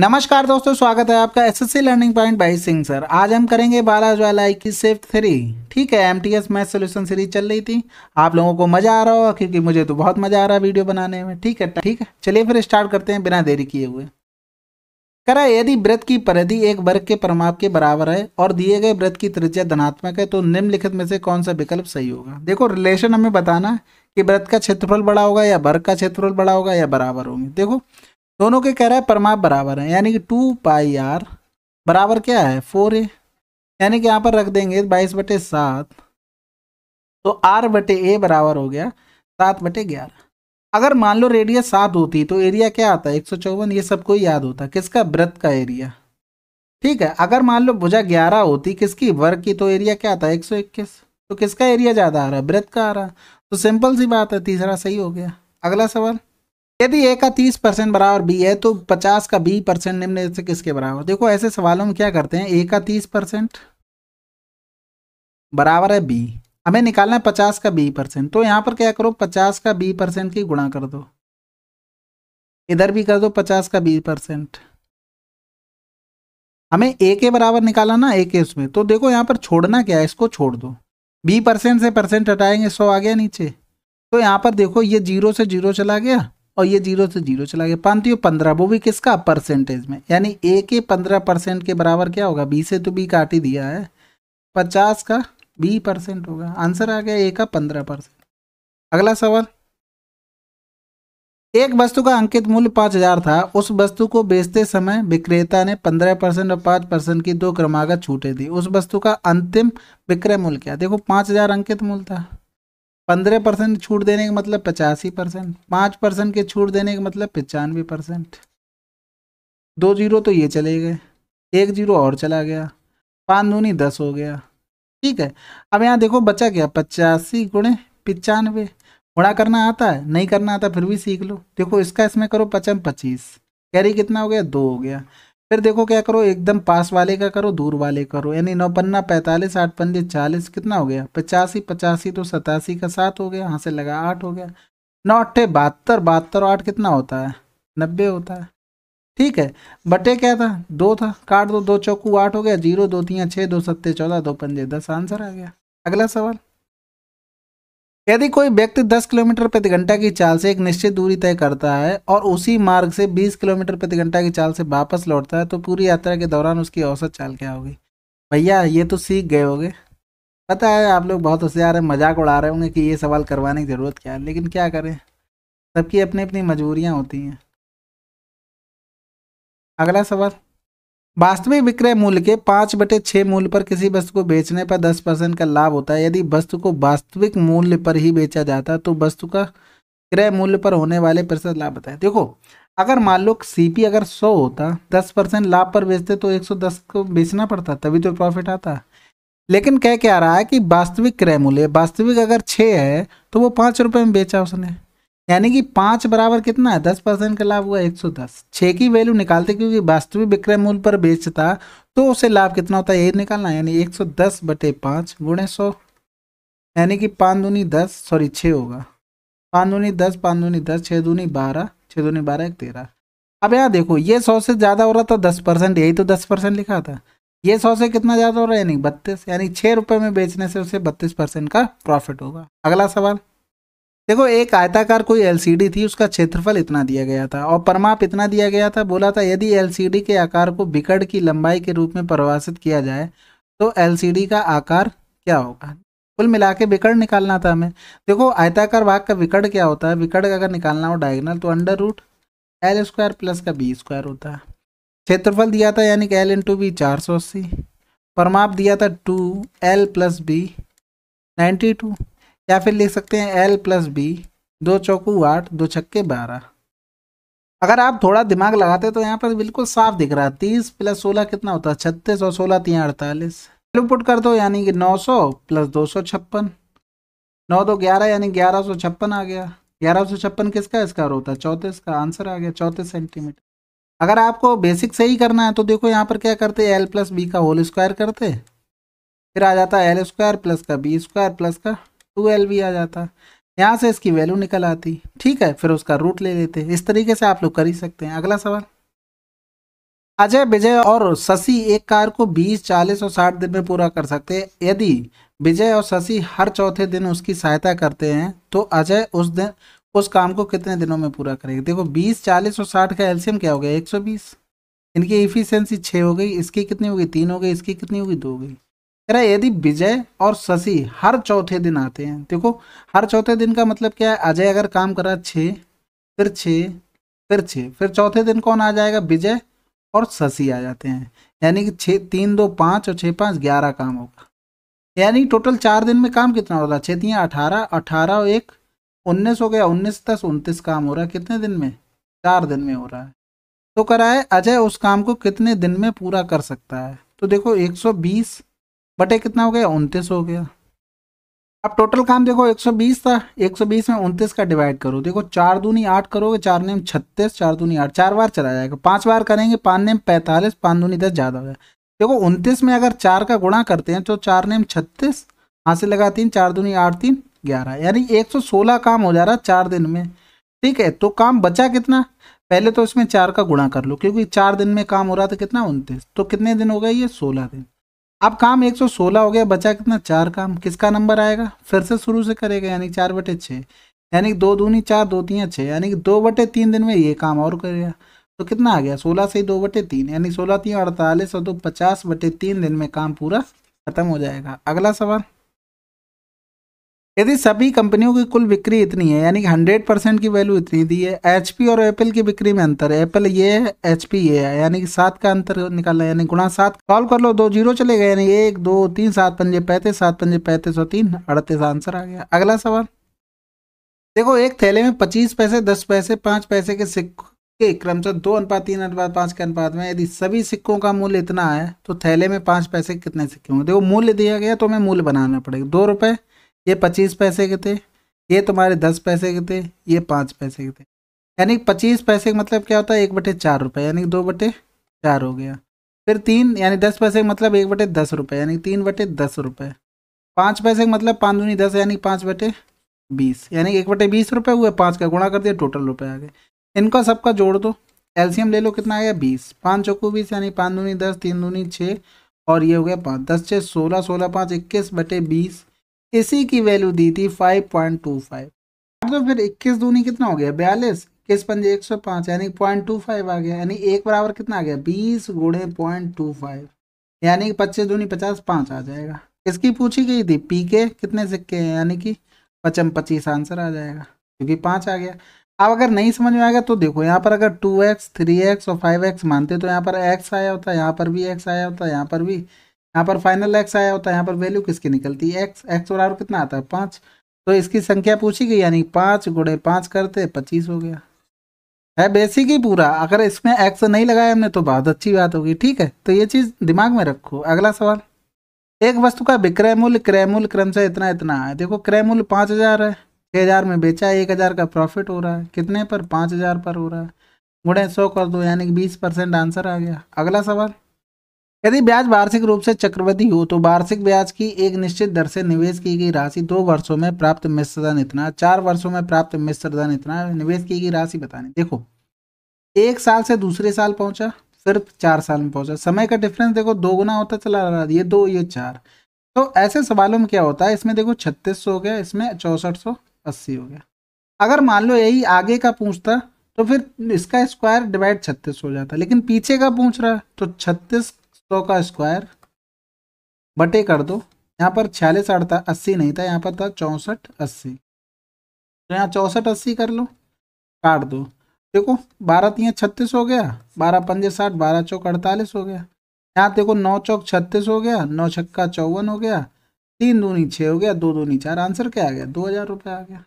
नमस्कार दोस्तों स्वागत है आपका एसएससी लर्निंग पॉइंट भाई सिंह सर आज हम करेंगे बारह जुलाई की सेफ्ट थ्री ठीक है एमटीएस मैथ सोल्यूशन सीरीज चल रही थी आप लोगों को मजा आ रहा होगा क्योंकि मुझे तो बहुत मजा आ रहा है वीडियो बनाने में ठीक है ठीक है चलिए फिर स्टार्ट करते हैं बिना देरी किए हुए करा यदि व्रत की परिधि एक वर्ग के परमाप के बराबर है और दिए गए व्रत की त्रिज्या धनात्मक है तो निम्नलिखित में से कौन सा विकल्प सही होगा देखो रिलेशन हमें बताना कि व्रत का क्षेत्रफल बड़ा होगा या वर्ग का क्षेत्रफल बड़ा होगा या बराबर होंगे देखो दोनों के कह रहा है परमाप बराबर है यानी कि टू पाई आर बराबर क्या है फोर ए यानी कि यहाँ पर रख देंगे बाईस बटे सात तो आर बटे ए बराबर हो गया सात बटे ग्यारह अगर मान लो रेडियस सात होती तो एरिया क्या आता है एक सौ चौवन ये सबको याद होता किसका व्रत का एरिया ठीक है अगर मान लो भुजा ग्यारह होती किसकी वर्ग की तो एरिया क्या आता है एक सौ इक्कीस तो किसका एरिया ज़्यादा आ रहा है व्रत का आ रहा तो सिंपल सी बात है तीसरा सही हो गया अगला सवाल यदि ए का तीस परसेंट बराबर बी है तो पचास का बी परसेंट निम्न से किसके बराबर देखो ऐसे सवालों में क्या करते हैं ए का तीस परसेंट बराबर है बी हमें निकालना है पचास का बी परसेंट तो यहाँ पर क्या करो पचास का बी परसेंट की गुणा कर दो इधर भी कर दो पचास का बी परसेंट हमें ए के बराबर निकाला ना ए के उसमें तो देखो यहाँ पर छोड़ना क्या है इसको छोड़ दो बी परसेंट से परसेंट हटाएंगे सौ आ गया नीचे तो यहाँ पर देखो ये जीरो से जीरो चला गया और ये जीरो से जीरो चला गया पानती तो पंद्रह वो भी किसका परसेंटेज में यानी ए के पंद्रह परसेंट के बराबर क्या होगा बी से तो बी काट ही दिया है पचास का बी परसेंट होगा आंसर आ गया ए का पंद्रह परसेंट अगला सवाल एक वस्तु का अंकित मूल्य पाँच हजार था उस वस्तु को बेचते समय विक्रेता ने पंद्रह परसेंट और पाँच परसेंट की दो क्रमागत छूटें दी उस वस्तु का अंतिम विक्रय मूल्य क्या देखो पाँच हजार अंकित मूल्य था पंद्रह परसेंट छूट देने का मतलब पचासी परसेंट पाँच परसेंट के छूट देने का मतलब पचानवे परसेंट दो जीरो तो ये चले गए एक जीरो और चला गया पाँच दूनी दस हो गया ठीक है अब यहाँ देखो बचा क्या पचासी गुणे पचानवे गुणा करना आता है नहीं करना आता फिर भी सीख लो देखो इसका इसमें करो पचम पच्चीस कैरी कितना हो गया दो हो गया फिर देखो क्या करो एकदम पास वाले का करो दूर वाले करो यानी नौ पन्ना पैंतालीस आठ पंजे चालीस कितना हो गया पचासी पचासी तो सतासी का सात हो गया यहाँ से लगा आठ हो गया नौ अट्ठे बहत्तर बहत्तर आठ कितना होता है नब्बे होता है ठीक है बटे क्या था दो था काट दो दो चौकू आठ हो गया जीरो दो तीन छः दो सत्ते चौदह दो पंजे दस आंसर आ गया अगला सवाल यदि कोई व्यक्ति 10 किलोमीटर प्रति घंटा की चाल से एक निश्चित दूरी तय करता है और उसी मार्ग से 20 किलोमीटर प्रति घंटा की चाल से वापस लौटता है तो पूरी यात्रा के दौरान उसकी औसत चाल क्या होगी भैया ये तो सीख गए होगे पता है आप लोग बहुत होशियार हैं मजाक उड़ा रहे होंगे कि ये सवाल करवाने की ज़रूरत क्या है लेकिन क्या करें सबकी अपनी अपनी मजबूरियाँ होती हैं अगला सवाल वास्तविक विक्रय मूल्य के पाँच बटे छः मूल्य पर किसी वस्तु को बेचने पर दस परसेंट का लाभ होता है यदि वस्तु को वास्तविक मूल्य पर ही बेचा जाता तो वस्तु का क्रय मूल्य पर होने वाले प्रतिशत लाभ होता है देखो अगर मान लो सीपी अगर सौ होता दस परसेंट लाभ पर बेचते तो एक सौ दस को बेचना पड़ता तभी तो प्रॉफिट आता लेकिन कह क्या रहा है कि वास्तविक क्रय मूल्य वास्तविक अगर छः है तो वो पाँच रुपये में बेचा उसने यानी कि पाँच बराबर कितना है दस परसेंट का लाभ हुआ एक सौ दस छः की वैल्यू निकालते क्योंकि वास्तविक विक्रय मूल्य पर बेचता तो उसे लाभ कितना होता है ये निकालना यानी एक सौ दस बटे पाँच गुणे सौ यानी कि पाँच दूनी दस सॉरी छः होगा पाँच दूनी दस पाँच दूनी दस छः दूनी बारह छः दूनी बारह एक तेरह अब यहाँ देखो ये सौ से ज़्यादा हो रहा था दस परसेंट यही तो दस परसेंट लिखा था ये सौ से कितना ज़्यादा हो रहा है यानी बत्तीस यानी छः रुपये में बेचने से उसे बत्तीस परसेंट का प्रॉफिट होगा अगला सवाल देखो एक आयताकार कोई एलसीडी थी उसका क्षेत्रफल इतना दिया गया था और परमाप इतना दिया गया था बोला था यदि एलसीडी के आकार को बिकट की लंबाई के रूप में परिभाषित किया जाए तो एलसीडी का आकार क्या होगा कुल मिला के बिकड़ निकालना था हमें देखो आयताकार भाग का विकट क्या होता है विकट अगर निकालना हो डायगनल तो under root L square plus का बी स्क्वायर होता है क्षेत्रफल दिया था यानी कि एल इंटू बी चार सौ अस्सी परमाप दिया था two L plus B ninety two या फिर लिख सकते हैं एल प्लस बी दो चौकू आठ दो छक्के बारह अगर आप थोड़ा दिमाग लगाते तो यहाँ पर बिल्कुल साफ दिख रहा है तीस प्लस सोलह कितना होता है छत्तीस और सोलह तीन अड़तालीस वैल्यू पुट कर दो यानी कि नौ सौ प्लस दो सौ छप्पन नौ दो ग्यारह यानी ग्यारह सौ छप्पन आ गया ग्यारह सौ छप्पन किसका इसका होता है चौंतीस का आंसर आ गया चौंतीस सेंटीमीटर अगर आपको बेसिक से ही करना है तो देखो यहाँ पर क्या करते एल प्लस बी का होल स्क्वायर करते फिर आ जाता है एल स्क्वायर प्लस का बी स्क्वायर प्लस का एल भी आ जाता यहाँ से इसकी वैल्यू निकल आती ठीक है फिर उसका रूट ले लेते इस तरीके से आप लोग कर ही सकते हैं अगला सवाल अजय विजय और शशि एक कार को 20, 40 और 60 दिन में पूरा कर सकते हैं यदि विजय और शशि हर चौथे दिन उसकी सहायता करते हैं तो अजय उस दिन उस काम को कितने दिनों में पूरा करेगा देखो 20, 40 और 60 का एल्शियम क्या हो गया 120 इनकी इफिशियंसी छः हो गई इसकी कितनी होगी तीन हो गई इसकी कितनी होगी दो हो गई कह रहा है यदि विजय और शशि हर चौथे दिन आते हैं देखो हर चौथे दिन का मतलब क्या है अजय अगर काम कर रहा है फिर छ फिर छ फिर चौथे दिन कौन आ जाएगा विजय और शशि आ जाते हैं यानी कि छ तीन दो पाँच और छः पाँच ग्यारह काम होगा यानी टोटल चार दिन में काम कितना हो रहा है छः तीन अठारह अठारह और एक उन्नीस हो गया उन्नीस दस उनतीस काम हो रहा है कितने दिन में चार दिन में हो रहा है तो कराए अजय उस काम को कितने दिन में पूरा कर सकता है तो देखो एक सौ बीस बटे कितना हो गया उनतीस हो गया अब टोटल काम देखो 120 था 120 में उनतीस का डिवाइड करो देखो चार दूनी आठ करोगे चार नेम छत्तीस चार दूनी आठ चार बार चला जाएगा पांच बार करेंगे पाँच नेम पैंतालीस पाँच दूनी दस ज़्यादा हो जाए देखो उनतीस में अगर चार का गुणा करते हैं तो चार नेम छत्तीस हाथ से लगा तीन चार दूनी आठ तीन ग्यारह यानी एक सौ सोलह काम हो जा रहा है चार दिन में ठीक है तो काम बचा कितना पहले तो इसमें चार का गुणा कर लो क्योंकि चार दिन में काम हो रहा था कितना उनतीस तो कितने दिन हो गए ये सोलह दिन अब काम 116 हो गया बचा कितना चार काम किसका नंबर आएगा फिर से शुरू से करेगा यानी चार बटे छः यानी कि दो दूनी चार दो तीन छः यानी कि दो बटे तीन दिन में ये काम और करेगा तो कितना आ गया सोलह से ही दो बटे तीन यानी सोलह तीन अड़तालीस और दो पचास बटे तीन दिन में काम पूरा खत्म हो जाएगा अगला सवाल यदि सभी कंपनियों की कुल बिक्री इतनी है यानी कि हंड्रेड परसेंट की वैल्यू इतनी दी है एच और एप्पल की बिक्री में अंतर है एप्पल ये है एच ये है यानी कि सात का अंतर निकालना है यानी गुणा सात कॉल कर लो दो जीरो चले गए यानी एक दो तीन सात पंजे पैंतीस सात पंजे पैंतीस और तीन अड़तीस आंसर आ गया अगला सवाल देखो एक थैले में पच्चीस पैसे दस पैसे पाँच पैसे के सिक्के क्रमशः दो अनुपात तीन अनुपात पाँच के अनुपात में यदि सभी सिक्कों का मूल्य इतना है तो थैले में पाँच पैसे कितने सिक्के होंगे देखो मूल्य दिया गया तो हमें मूल्य बनाना पड़ेगा दो रुपये ये पच्चीस पैसे के थे ये तुम्हारे दस पैसे के थे ये पाँच पैसे के थे यानी पच्चीस पैसे का मतलब क्या होता है एक बटे चार रुपये यानी दो बटे चार हो गया फिर तीन यानी दस पैसे का मतलब एक बटे दस रुपये यानी तीन बटे दस रुपये पाँच पैसे का मतलब पाँच दूनी दस यानी पाँच बटे बीस यानी एक बटे बीस रुपये हुए पाँच का गुणा कर दिया टोटल रुपये आ गए इनका सबका जोड़ दो एल्शियम ले लो कितना आ गया बीस पाँच चौकू बीस यानी पाँच दूनी दस तीन दूनी छः और ये हो गया पाँच दस छः सोलह सोलह पाँच इक्कीस बटे बीस इसी की वैल्यू दी थी 5.25 पॉइंट टू फाइव तो फिर इक्कीस दूनी कितना हो गया बयालीस इक्कीस पंजे एक सौ पाँच यानी पॉइंट टू फाइव आ गया यानी एक बराबर कितना आ गया बीस गुड़े पॉइंट टू फाइव यानी कि पच्चीस दूनी पचास पाँच आ जाएगा इसकी पूछी गई थी पी के कितने सिक्के हैं यानी कि पचम पच्चीस आंसर आ जाएगा क्योंकि पाँच आ गया अब अगर नहीं समझ में आएगा तो देखो यहाँ पर अगर टू एक्स थ्री एक्स और फाइव एक्स मानते तो यहाँ पर एक्स आया होता यहाँ पर भी एक्स आया होता यहाँ पर भी यहाँ पर फाइनल एक्स आया होता है यहाँ पर वैल्यू किसकी निकलती है एक्स एक्स बराबर कितना आता है पाँच तो इसकी संख्या पूछी गई यानी पाँच गुड़े पाँच करते पच्चीस हो गया है बेसिक ही पूरा अगर इसमें एक्स नहीं लगाया हमने तो बहुत अच्छी बात होगी ठीक है तो ये चीज़ दिमाग में रखो अगला सवाल एक वस्तु का विक्रय मूल्य क्रय मूल्य क्रमशः इतना इतना है देखो क्रय मूल्य पाँच हज़ार है छः हज़ार में बेचा है एक हज़ार का प्रॉफिट हो रहा है कितने पर पाँच हज़ार पर हो रहा है गुणे सौ कर दो यानी कि बीस परसेंट आंसर आ गया अगला सवाल यदि ब्याज वार्षिक रूप से चक्रवृद्धि हो तो वार्षिक ब्याज की एक निश्चित दर से निवेश की गई राशि दो वर्षों में प्राप्त मिश्रधन इतना चार वर्षों में प्राप्त मिश्रधन इतना निवेश की गई राशि बताने देखो एक साल से दूसरे साल पहुंचा सिर्फ चार साल में पहुंचा समय का डिफरेंस देखो दो गुना होता चला रहा ये दो ये चार तो ऐसे सवालों में क्या होता है इसमें देखो छत्तीस हो गया इसमें चौसठ हो गया अगर मान लो यही आगे का पूछता तो फिर इसका स्क्वायर डिवाइड छत्तीस हो जाता लेकिन पीछे का पूछ रहा तो छत्तीस सौ का स्क्वायर बटे कर दो यहाँ पर छियालीस अड़ता अस्सी नहीं था यहाँ पर था चौंसठ अस्सी तो यहाँ चौंसठ अस्सी कर लो काट दो देखो बारह तीन छत्तीस हो गया बारह पंजे साठ बारह चौक अड़तालीस हो गया यहाँ देखो नौ चौक छत्तीस हो गया नौ छक्का चौवन हो गया तीन दूनी छः हो गया दो दूनी चार आंसर क्या आ गया दो हज़ार रुपये आ गया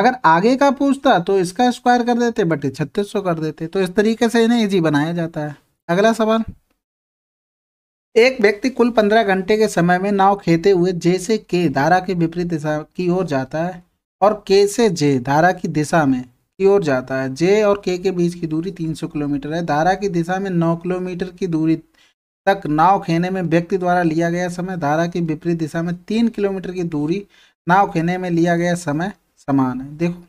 अगर आगे का पूछता तो इसका स्क्वायर कर देते बटे छत्तीस सौ कर देते तो इस तरीके से इन्हें ईजी बनाया जाता है अगला सवाल एक व्यक्ति कुल पंद्रह घंटे के समय में नाव खेते हुए जे से के धारा के विपरीत दिशा की ओर जाता है और के से जे धारा की दिशा में की ओर जाता है जे और के के बीच की दूरी 300 किलोमीटर है धारा की दिशा में 9 किलोमीटर की दूरी तक नाव खेने में व्यक्ति द्वारा लिया गया समय धारा की विपरीत दिशा में तीन किलोमीटर की दूरी नाव खेने में लिया गया समय समान है देखो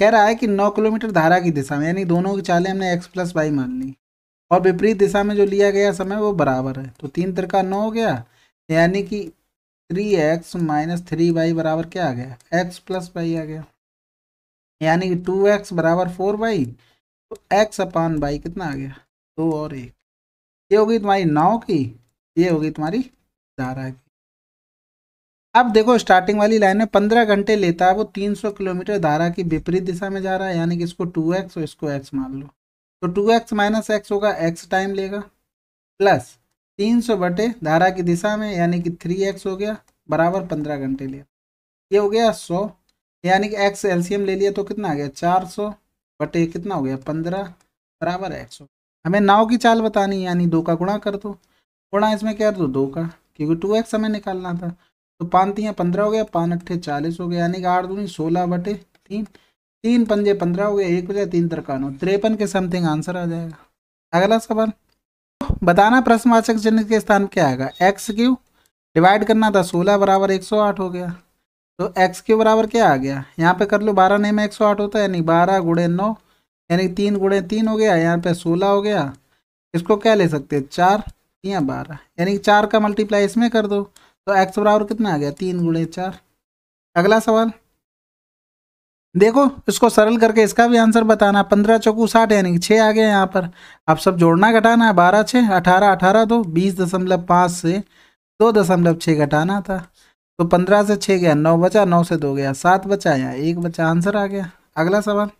कह रहा है कि नौ किलोमीटर धारा की दिशा में यानी दोनों की चालें हमने एक्स प्लस वाई मान ली और विपरीत दिशा में जो लिया गया समय वो बराबर है तो तीन का नौ हो गया यानी कि three X minus three Y बराबर क्या आ गया एक्स प्लस वाई आ गया यानी कि टू एक्स बराबर फोर वाई तो एक्स अपान वाई कितना आ गया दो और एक ये होगी तुम्हारी नौ की ये होगी तुम्हारी धारा की अब देखो स्टार्टिंग वाली लाइन में पंद्रह घंटे लेता है वो तीन सौ किलोमीटर धारा की विपरीत दिशा में जा रहा है यानी कि इसको टू एक्स और इसको एक्स मान लो तो टू एक्स माइनस एक्स होगा एक्स टाइम लेगा प्लस तीन सौ बटे धारा की दिशा में यानी कि थ्री एक्स हो गया बराबर पंद्रह घंटे लिया ये हो गया सौ यानी कि एक्स एलसीएम ले लिया तो कितना आ गया चार सौ बटे कितना हो गया पंद्रह बराबर एक्स हमें नाव की चाल बतानी यानी दो का गुणा कर दो गुणा इसमें क्या दो दो का क्योंकि टू एक्स हमें निकालना था तो पान तीन पंद्रह हो गया पान अट्ठे चालीस हो गया यानी कि आठ दूनी सोलह बटे तीन तीन पंजे पंद्रह हो गए एक बजे तीन हो तिरपन के समथिंग आंसर आ जाएगा अगला सवाल बताना प्रश्नवाचक चिन्ह के स्थान क्या आएगा एक्स क्यू डिवाइड करना था सोलह बराबर एक सौ आठ हो गया तो एक्स क्यू बराबर क्या आ गया यहाँ पे कर लो बारह नहीं में एक सौ आठ होता है यानी बारह गुड़े नौ यानी तीन गुड़े तीन हो गया यहाँ पे सोलह हो गया इसको क्या ले सकते हैं चार या बारह यानी चार का मल्टीप्लाई इसमें कर दो तो एक्स बराबर कितना आ गया तीन गुड़े चार अगला सवाल देखो इसको सरल करके इसका भी आंसर बताना पंद्रह चौकू साठ यानी कि छः आ गया यहाँ पर आप सब जोड़ना घटाना है बारह छः अठारह अठारह दो बीस दशमलव पाँच से दो दशमलव छः घटाना था तो पंद्रह से छः गया नौ बचा नौ से दो गया सात बचा यहाँ एक बचा आंसर आ गया अगला सवाल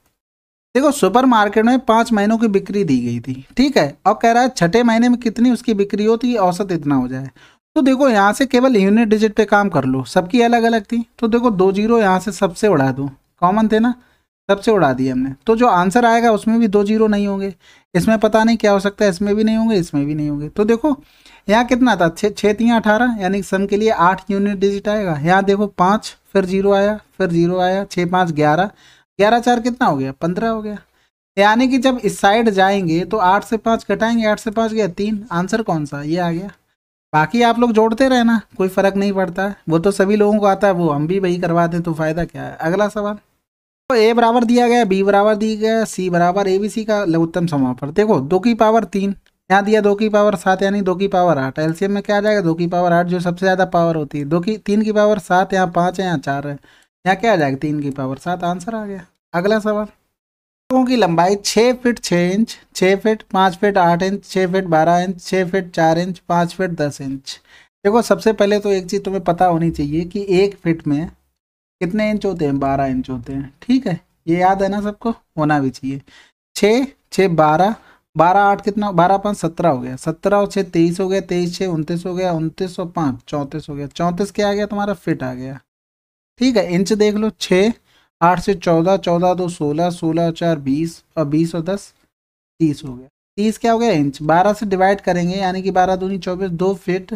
देखो सुपरमार्केट में पाँच महीनों की बिक्री दी गई थी ठीक है और कह रहा है छठे महीने में कितनी उसकी बिक्री होती है औसत इतना हो जाए तो देखो यहाँ से केवल यूनिट डिजिट पे काम कर लो सबकी अलग अलग थी तो देखो दो जीरो यहाँ से सबसे बढ़ा दो कॉमन थे ना सबसे उड़ा दिए हमने तो जो आंसर आएगा उसमें भी दो जीरो नहीं होंगे इसमें पता नहीं क्या हो सकता है इसमें भी नहीं होंगे इसमें भी नहीं होंगे तो देखो यहाँ कितना था छः छः तीन अठारह यानी सम के लिए आठ यूनिट डिजिट आएगा यहाँ देखो पाँच फिर जीरो आया फिर जीरो आया छः पाँच ग्यारह ग्यारह चार कितना हो गया पंद्रह हो गया यानी कि जब इस साइड जाएंगे तो आठ से पाँच कटाएंगे आठ से पाँच गया तीन आंसर कौन सा ये आ गया बाकी आप लोग जोड़ते रहना कोई फ़र्क नहीं पड़ता है वो तो सभी लोगों को आता है वो हम भी वही करवा दें तो फ़ायदा क्या है अगला सवाल ए तो बराबर दिया गया बी बराबर दिया गया सी बराबर ए बी सी का लघुत्तम समापन देखो दो की पावर तीन यहाँ दिया दो की पावर सात यानी दो की पावर आठ एलसीएम में क्या आ जाएगा दो की पावर आठ जो सबसे ज़्यादा पावर होती है दो की तीन की पावर सात यहाँ पाँच है यहाँ चार है यहाँ क्या आ जाएगा तीन की पावर सात आंसर आ गया अगला सवाल लोगों की लंबाई छः फिट छः इंच छः फिट पाँच फिट आठ इंच छः फिट बारह इंच छः फिट चार इंच पाँच फिट दस इंच देखो सबसे पहले तो एक चीज़ तुम्हें पता होनी चाहिए कि एक फिट में कितने इंच होते हैं बारह इंच होते हैं ठीक है ये याद है ना सबको होना भी चाहिए छः छः बारह बारह आठ कितना बारह पाँच सत्रह हो गया सत्रह और छः तेईस हो गया तेईस छः उनतीस हो गया उनतीस और पाँच चौंतीस हो गया चौंतीस क्या आ गया तुम्हारा फिट आ गया ठीक है इंच देख लो छः आठ से चौदह चौदह दो सोलह सोलह चार बीस और बीस और दस तीस हो गया तीस क्या हो गया इंच बारह से डिवाइड करेंगे यानी कि बारह दूनी चौबीस दो फिट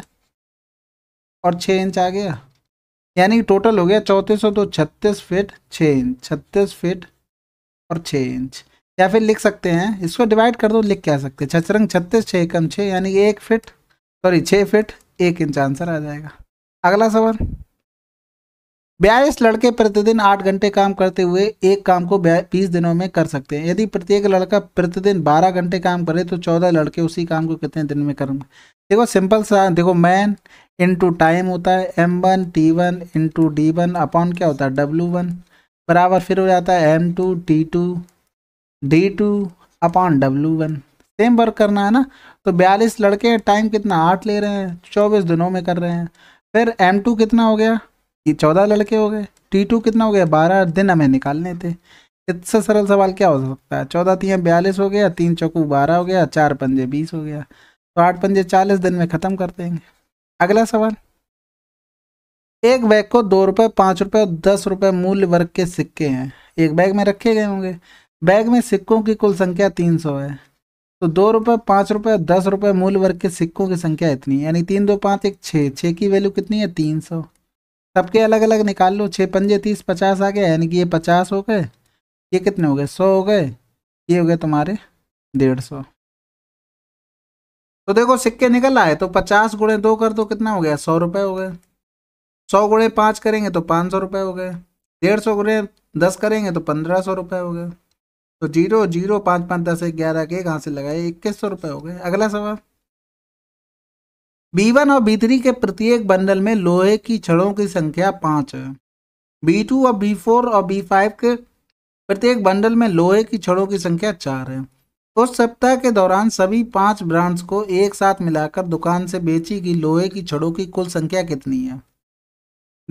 और छः इंच आ गया यानी टोटल हो गया चौंतीस तो छत्तीस फिट छः इंच छत्तीस फिट और छः इंच या फिर लिख सकते हैं इसको डिवाइड कर दो लिख क्या सकते हैं छतरंग छत्तीस छः एकम छः यानी एक फिट सॉरी छः फिट एक इंच आंसर आ जाएगा अगला सवाल बयालीस लड़के प्रतिदिन आठ घंटे काम करते हुए एक काम को बीस दिनों में कर सकते हैं यदि प्रत्येक लड़का प्रतिदिन बारह घंटे काम करे तो चौदह लड़के उसी काम को कितने दिन में करेंगे देखो सिंपल सा देखो मैन इंटू टाइम होता है M one T one into D one upon क्या होता है डब्लू वन बराबर फिर हो जाता है M two T two D two upon W one same work करना है ना तो बयालीस लड़के टाइम कितना आठ ले रहे हैं चौबीस दिनों में कर रहे हैं फिर एम टू कितना हो गया ये चौदह लड़के हो गए टी टू कितना हो गया बारह दिन हमें निकालने थे इससे सरल सवाल क्या हो सकता है चौदह तीन बयालीस हो गया तीन चौकू बारह हो गया चार पंजे बीस हो गया तो आठ पंजे चालीस दिन में ख़त्म कर देंगे अगला सवाल एक बैग को दो रुपये पाँच रुपये और दस रुपये मूल्य वर्ग के सिक्के हैं एक बैग में रखे गए होंगे बैग में सिक्कों की कुल संख्या तीन सौ है तो दो रुपये पाँच रुपये दस रुपये मूल्य वर्ग के सिक्कों की संख्या इतनी यानी तीन दो पाँच एक छः छः की वैल्यू कितनी है तीन सौ सबके अलग अलग निकाल लो छः पंजे तीस पचास आ गया यानी कि ये पचास हो गए ये कितने हो गए सौ हो गए ये हो गए तुम्हारे डेढ़ सौ तो देखो सिक्के निकल आए तो पचास गुड़े दो कर दो कितना हो गया सौ रुपये हो गए सौ गुड़े पाँच करेंगे तो पाँच सौ रुपये हो गए डेढ़ सौ गुड़े दस करेंगे तो पंद्रह सौ रुपये हो गए तो जीरो जीरो पाँच पाँच दस एक ग्यारह के कहाँ से लगाए इक्कीस सौ रुपये हो गए अगला सवाल वन और थ्री के प्रत्येक बंडल में लोहे की छड़ों की संख्या पाँच है टू और फोर और फाइव के प्रत्येक बंडल में लोहे की छड़ों की संख्या चार है उस सप्ताह के दौरान सभी पांच ब्रांड्स को एक साथ मिलाकर दुकान से बेची गई लोहे की छड़ों की कुल संख्या कितनी है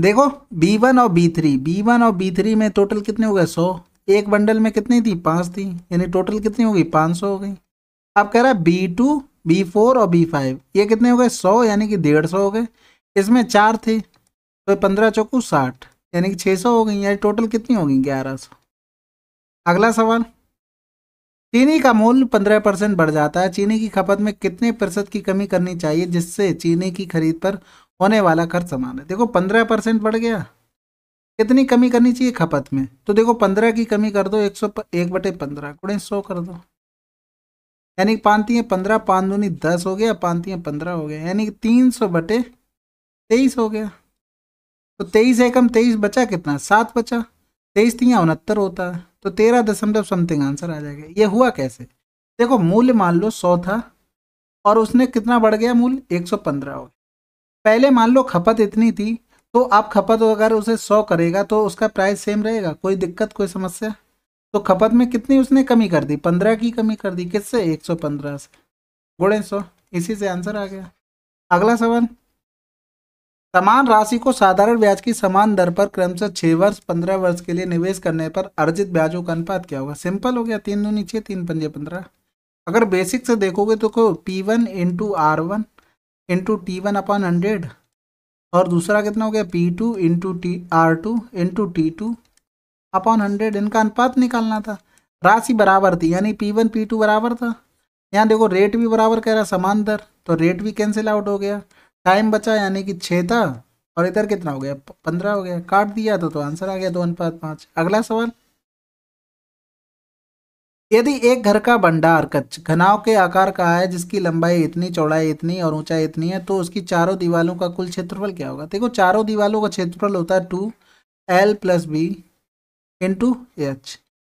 देखो B1 और B3 B1 और B3 में टोटल कितने हो गए सौ एक बंडल में कितनी थी पाँच थी यानी टोटल कितनी होगी पाँच सौ हो गई अब कह रहा है बी टू बी फोर और बी फाइव ये कितने हो गए सौ यानी कि डेढ़ सौ हो गए इसमें चार थे तो पंद्रह चौकू साठ यानी कि छः सौ हो गई यानी टोटल कितनी हो गई ग्यारह सौ अगला सवाल चीनी का मूल्य पंद्रह परसेंट बढ़ जाता है चीनी की खपत में कितने प्रतिशत की कमी करनी चाहिए जिससे चीनी की खरीद पर होने वाला खर्च समान है देखो पंद्रह परसेंट बढ़ गया कितनी कमी करनी चाहिए खपत में तो देखो पंद्रह की कमी कर दो एक सौ एक बटे पंद्रह गुणे सौ कर दो यानी पानती पंद्रह पान दूनी दस हो गया पानती पंद्रह हो गया यानी कि तीन सौ बटे तेईस हो गया तो तेईस एकम तेईस बचा कितना सात बचा तेईस तिया उनहत्तर होता है तो तेरह दशमलव समथिंग आंसर आ जाएगा ये हुआ कैसे देखो मूल्य मान लो सौ था और उसने कितना बढ़ गया मूल्य एक सौ पंद्रह हो गया पहले मान लो खपत इतनी थी तो आप खपत अगर उसे सौ करेगा तो उसका प्राइस सेम रहेगा कोई दिक्कत कोई समस्या तो खपत में कितनी उसने कमी कर दी पंद्रह की कमी कर दी किससे एक सौ पंद्रह से गुणे सौ इसी से आंसर आ गया अगला सवाल समान राशि को साधारण ब्याज की समान दर पर क्रमशः छः वर्ष पंद्रह वर्ष के लिए निवेश करने पर अर्जित ब्याजों का अनुपात क्या होगा सिंपल हो गया तीन दो नीचे तीन पंजे पंद्रह अगर बेसिक से देखोगे तो को P one into R one into T one upon hundred और दूसरा कितना हो गया P two into T R two into T two upon hundred इनका अनुपात निकालना था राशि बराबर थी यानी पी वन पी टू बराबर था यहाँ देखो रेट भी बराबर कह रहा समान दर तो रेट भी कैंसिल आउट हो गया टाइम बचा यानी कि छः था और इधर कितना हो गया पंद्रह हो गया काट दिया तो तो आंसर आ गया दो अनुपात पाँच अगला सवाल यदि एक घर का भंडार कच्छ घनाव के आकार का है जिसकी लंबाई इतनी चौड़ाई इतनी और ऊंचाई इतनी है तो उसकी चारों दीवालों का कुल क्षेत्रफल क्या होगा देखो चारों दीवालों का क्षेत्रफल होता है two L plus B into H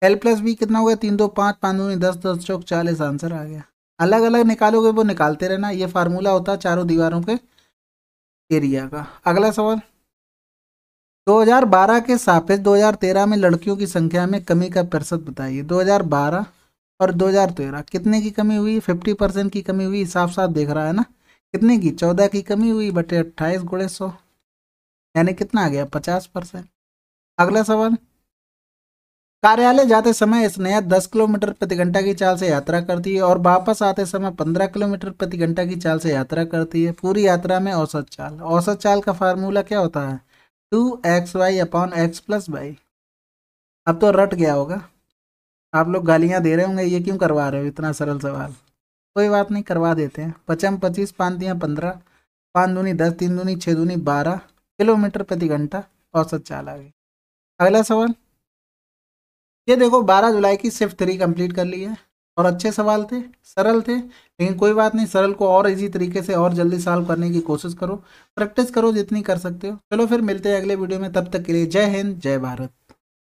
L plus B कितना हो गया तीन दो पाँच पाँच दो दस दस चौक चालीस आंसर आ गया अलग अलग निकालोगे वो निकालते रहना ये फार्मूला होता है चारों दीवारों के एरिया का अगला सवाल 2012 के सापेक्ष 2013 में लड़कियों की संख्या में कमी का प्रतिशत बताइए 2012 और 2013 कितने की कमी हुई 50 परसेंट की कमी हुई साफ साफ देख रहा है ना कितने की 14 की कमी हुई बटे अट्ठाईस गुड़े सौ यानी कितना आ गया 50 परसेंट अगला सवाल कार्यालय जाते समय स्नेहा 10 किलोमीटर प्रति घंटा की चाल से यात्रा करती है और वापस आते समय 15 किलोमीटर प्रति घंटा की चाल से यात्रा करती है पूरी यात्रा में औसत चाल औसत चाल का फार्मूला क्या होता है two X Y upon X plus Y अब तो रट गया होगा आप लोग गालियाँ दे रहे होंगे ये क्यों करवा रहे हो इतना सरल सवाल कोई बात नहीं करवा देते हैं पचम पच्चीस पाँच दियाँ पंद्रह पाँच दूनी दस तीन दूनी छः दूनी बारह किलोमीटर प्रति घंटा औसत चाल आ गई अगला सवाल ये देखो 12 जुलाई की सिर्फ थ्री कंप्लीट कर ली है और अच्छे सवाल थे सरल थे लेकिन कोई बात नहीं सरल को और इजी तरीके से और जल्दी सॉल्व करने की कोशिश करो प्रैक्टिस करो जितनी कर सकते हो चलो फिर मिलते हैं अगले वीडियो में तब तक के लिए जय हिंद जय भारत